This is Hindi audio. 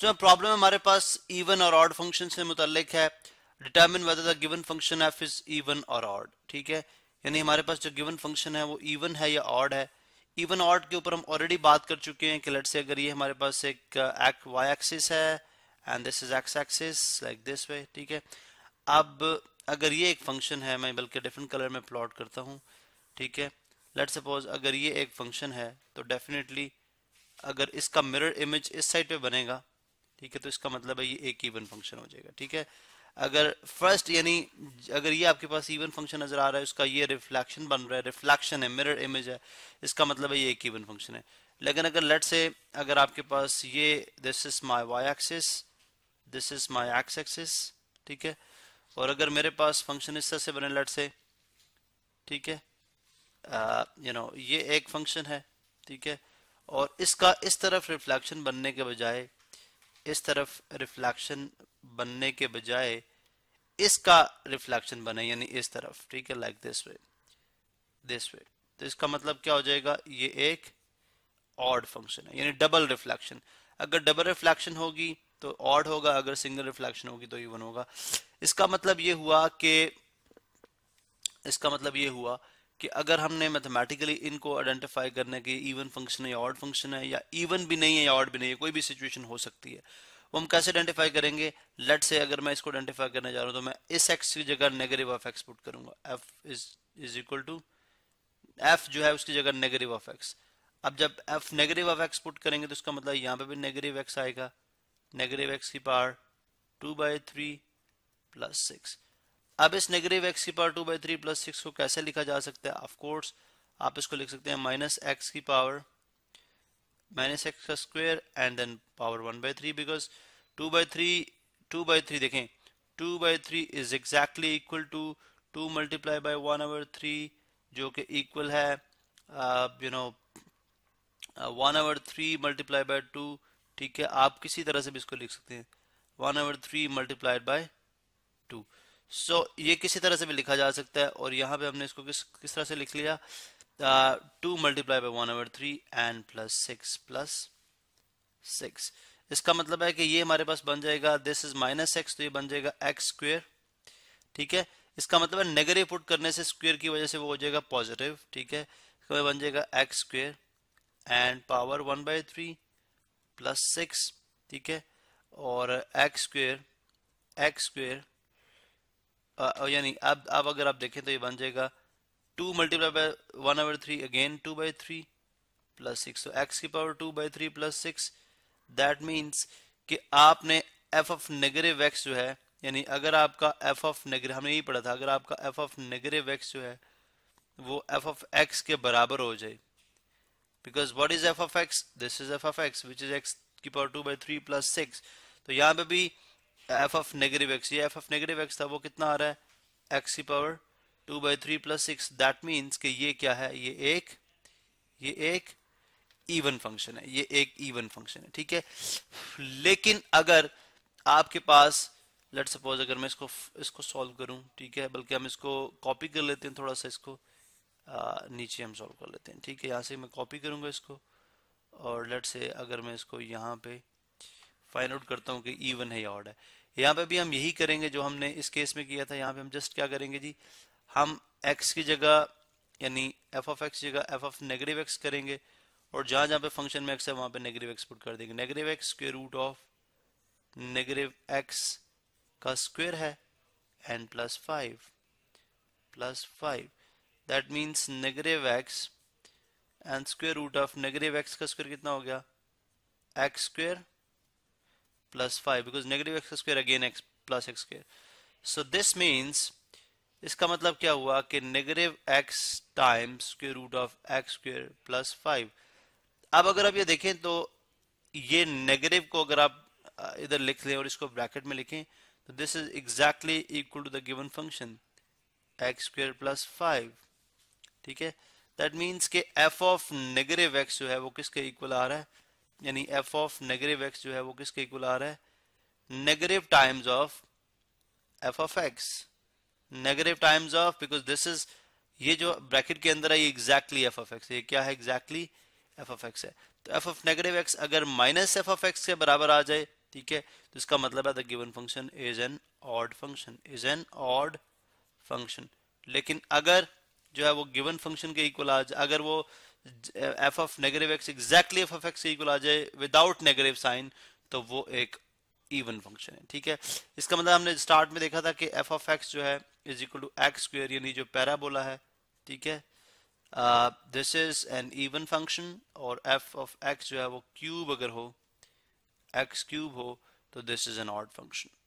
तो जो प्रॉब्लम हमारे पास इवन और ऑड फंक्शन से मुतलिक है determine whether the given function F is even और ऑड ठीक है यानी हमारे पास जो गिवन फंक्शन है वो इवन है या ऑड है इवन ऑड के ऊपर हम ऑलरेडी बात कर चुके हैं कि लेट से अगर ये हमारे पास एक वाई uh, एक्सिस है and this is X axis like this way ठीक है अब अगर ये एक फंक्शन है मैं बल्कि डिफरेंट कलर में प्लॉट करता हूँ ठीक है लेट सपोज अगर ये एक फंक्शन है तो डेफिनेटली अगर इसका मिरर इमेज इस साइड पे बनेगा ठीक है तो इसका मतलब है ये एक ईवन फंक्शन हो जाएगा ठीक है अगर फर्स्ट यानी अगर ये आपके पास इवन फंक्शन नजर आ रहा है उसका ये रिफ्लेक्शन बन रहा है रिफ्लेक्शन है मिरर इमेज है इसका मतलब है ये एक इवन फंक्शन है लेकिन अगर लेट से अगर आपके पास ये this is my Y axis this is my X axis ठीक है और अगर मेरे पास फंक्शन इस तरह से बने लेट से ठीक है यू नो ये एक फंक्शन है ठीक है और इसका इस तरफ रिफ्लेक्शन बनने के बजाय इस तरफ रिफ्लेक्शन बनने के बजाय इसका रिफ्लेक्शन बने यानी इस तरफ ठीक है like this way this way तो इसका मतलब क्या हो जाएगा ये एक ऑड फंक्शन है यानी डबल रिफ्लेक्शन अगर डबल रिफ्लेक्शन होगी तो ऑड होगा अगर सिंगल रिफ्लेक्शन होगी तो इवन होगा इसका मतलब ये हुआ कि इसका मतलब ये हुआ कि अगर हमने मैथमेटिकली इनको आइडेंटिफाई करने की इवन फंक्शन है या ऑड फंक्शन है या इवन भी नहीं है या ऑड भी नहीं है कोई भी सिचुएशन हो सकती है वो हम कैसे आइडेंटिफाई करेंगे लेट से अगर मैं इसको आइडेंटिफाई करने जा रहा हूँ तो मैं इस एक्स की जगह नेगेटिव ऑफ एक्स पुट करूंगा F is is equal to F जो है उसकी जगह नेगेटिव ऑफ एक्स अब जब F negative of X put करेंगे तो उसका मतलब यहाँ पे भी नेगेटिव एक्स आएगा नेगेटिव एक्स की power two by three plus six अब इस नेगेटिव एक्स की power two by three plus six को कैसे लिखा जा सकता है ऑफकोर्स आप इसको लिख सकते हैं माइनस एक्स की पावर माइनस एक्स का square and then power one by three because two by three two by three देखें two by three is exactly equal to two multiply by one over three जो कि इक्वल है you know one over three multiply by two ठीक है आप किसी तरह से भी इसको लिख सकते हैं one over three multiplied by two so so, ये किसी तरह से भी लिखा जा सकता है और यहाँ पे हमने इसको किस किस तरह से लिख लिया two multiply by one over three and plus six plus six इसका मतलब है कि ये हमारे पास बन जाएगा दिस इज माइनस एक्स तो ये बन जाएगा एक्स स्क्वेयर ठीक है इसका मतलब है नेगेटिव पुट करने से स्क्वेयर की वजह से वो हो जाएगा पॉजिटिव ठीक है इसका मतलब बन जाएगा x square and power one by three plus six ठीक है और एक्स स्क्वेयर एक्स स्क्वेयर यानी अब अब अगर आप देखें तो ये बन जाएगा two multiply by one over three again two by three plus six तो एक्स की power two by three plus six that means कि आपने एफ ऑफ नेगेटिव एक्स जो है यानी अगर आपका एफ ऑफ नेगेटिव हमने यही पढ़ा था अगर आपका एफ ऑफ नेगेटिव एक्स जो है वो एफ ऑफ एक्स के बराबर हो जाए because what is f of x this is f of x which is x की power two by three plus six तो यहाँ पे भी एफ ऑफ नेगेटिव एक्स ये एफ ऑफ नेगेटिव एक्स था वो कितना आ रहा है एक्स की power two by three plus six that means कि ये क्या है ये एक ये एक इवन फंक्शन है ये एक इवन फंक्शन है ठीक है लेकिन अगर आपके पास लेट सपोज अगर मैं इसको इसको सॉल्व करूं ठीक है बल्कि हम इसको कॉपी कर लेते हैं थोड़ा सा इसको आ, नीचे हम सॉल्व कर लेते हैं ठीक है यहाँ से मैं कॉपी करूंगा इसको और लेट से अगर मैं इसको यहाँ पे फाइंड आउट करता हूँ कि ई है या ऑड है यहाँ पे भी हम यही करेंगे जो हमने इस केस में किया था यहाँ पे हम जस्ट क्या करेंगे जी हम एक्स की जगह यानी एफ ऑफ एक्स जगह एफ ऑफ नेगेटिव एक्स करेंगे और जहाँ जहाँ पे फंक्शन में एक्स है वहाँ पे नेगेटिव एक्स पुट कर देंगे नेगेटिव एक्स के रूट ऑफ नेगेटिव एक्स का स्क्वेयर है n plus five plus five that means negative x and square root of negative x का स्क्वेयर कितना हो गया x square plus 5 because negative x square again x plus x square. So this means इसका मतलब क्या हुआ कि नेगेटिव एक्स टाइम्स के root of x square plus five अब अगर आप ये देखें तो ये नेगेटिव को अगर आप इधर लिख लें और इसको ब्रैकेट में लिखें तो this is exactly equal to the given function x square plus five ठीक है दैट मीन्स के एफ ऑफ नेगेटिव एक्स जो है वो किसके इक्वल आ रहा है यानी एफ ऑफ नेगेटिव एक्स जो है वो किसके इक्वल आ रहा है negative times of f of x negative times of because this is ये जो ब्रैकेट के अंदर है ये एग्जैक्टली एफ ऑफ एक्स ये क्या है एग्जैक्टली एफ ऑफ एक्स है तो एफ ऑफ नेगेटिव एक्स अगर माइनस एफ ऑफ एक्स के बराबर आ जाए ठीक है तो इसका मतलब है the given function is an odd function is an odd function लेकिन अगर जो है वो गिवन फंक्शन के इक्वल आ जाए अगर वो f of negative x exactly f of x equal आ जाए विदाउट नेगेटिव साइन तो वो एक इवन फंक्शन है ठीक है इसका मतलब हमने स्टार्ट में देखा था कि एफ ऑफ एक्स जो है is equal to x square यानी जो पैराबोला है ठीक है this is an even function और एफ ऑफ एक्स जो है वो क्यूब अगर हो एक्स क्यूब हो तो this is an odd function